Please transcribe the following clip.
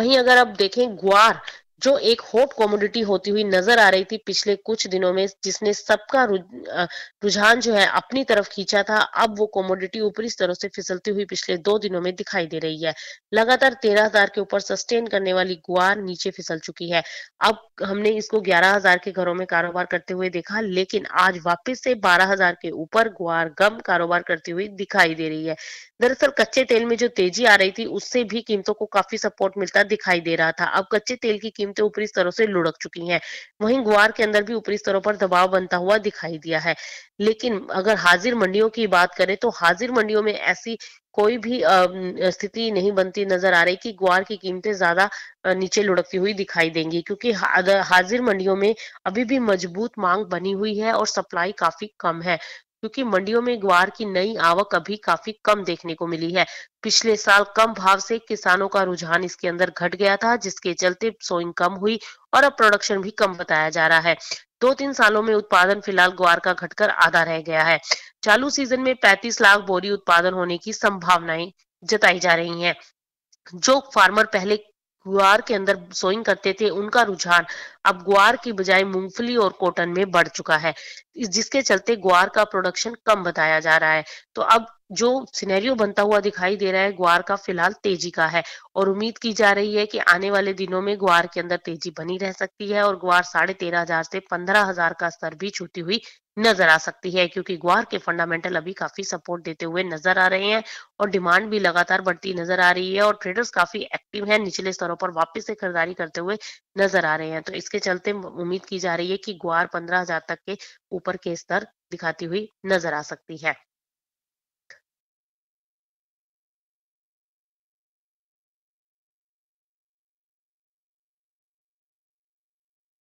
वहीं अगर आप देखें ग्वार जो एक हॉट कॉमोडिटी होती हुई नजर आ रही थी पिछले कुछ दिनों में जिसने सबका रुझान जो है अपनी तरफ खींचा था अब वो कॉमोडिटी ऊपरी स्तरों से फिसलती हुई पिछले दो दिनों में दिखाई दे रही है लगातार तेरह हजार के ऊपर सस्टेन करने वाली गुआर नीचे फिसल चुकी है अब हमने इसको ग्यारह हजार के घरों में कारोबार करते हुए देखा लेकिन आज वापिस से बारह हजार के ऊपर गुआर गम कारोबार करती हुई दिखाई दे रही है दरअसल कच्चे तेल में जो तेजी आ रही थी उससे भी कीमतों को काफी सपोर्ट मिलता दिखाई दे रहा था अब कच्चे तेल की कीमत कीमतें ऊपरी स्तरों से लुढ़क चुकी हैं वहीं ग्वार के अंदर भी ऊपरी स्तरों पर दबाव बनता हुआ दिखाई दिया है लेकिन अगर हाजिर मंडियों की बात करें तो हाजिर मंडियों में ऐसी कोई भी स्थिति नहीं बनती नजर आ रही कि ग्वार की कीमतें ज्यादा नीचे लुढ़कती हुई दिखाई देंगी क्योंकि हाजिर मंडियों में अभी भी मजबूत मांग बनी हुई है और सप्लाई काफी कम है क्योंकि मंडियों में ग्वार की नई आवक अभी काफी कम देखने को मिली है पिछले साल कम भाव से किसानों का रुझान इसके अंदर घट गया था जिसके चलते सोइंग कम हुई और अब प्रोडक्शन भी कम बताया जा रहा है दो तीन सालों में उत्पादन फिलहाल ग्वार का घटकर आधा रह गया है चालू सीजन में 35 लाख बोरी उत्पादन होने की संभावनाएं जताई जा रही हैं जो फार्मर पहले ग्वार के अंदर सोइंग करते थे उनका रुझान अब ग्वार की बजाय मूंगफली और कॉटन में बढ़ चुका है जिसके चलते ग्वार का प्रोडक्शन कम बताया जा रहा है तो अब जो सिनेरियो बनता हुआ दिखाई दे रहा है ग्वार का फिलहाल तेजी का है और उम्मीद की जा रही है कि आने वाले दिनों में ग्वार के अंदर तेजी बनी रह सकती है और ग्वार साढ़े तेरह हजार से पंद्रह हजार का स्तर भी छूती हुई नजर आ सकती है क्योंकि ग्वार के फंडामेंटल अभी काफी सपोर्ट देते हुए नजर आ रहे हैं और डिमांड भी लगातार बढ़ती नजर आ रही है और ट्रेडर्स काफी एक्टिव हैं निचले स्तरों पर वापस से खरीदारी करते हुए नजर आ रहे हैं तो इसके चलते उम्मीद की जा रही है कि ग्वार पंद्रह हजार तक के ऊपर के स्तर दिखाती हुई नजर आ सकती है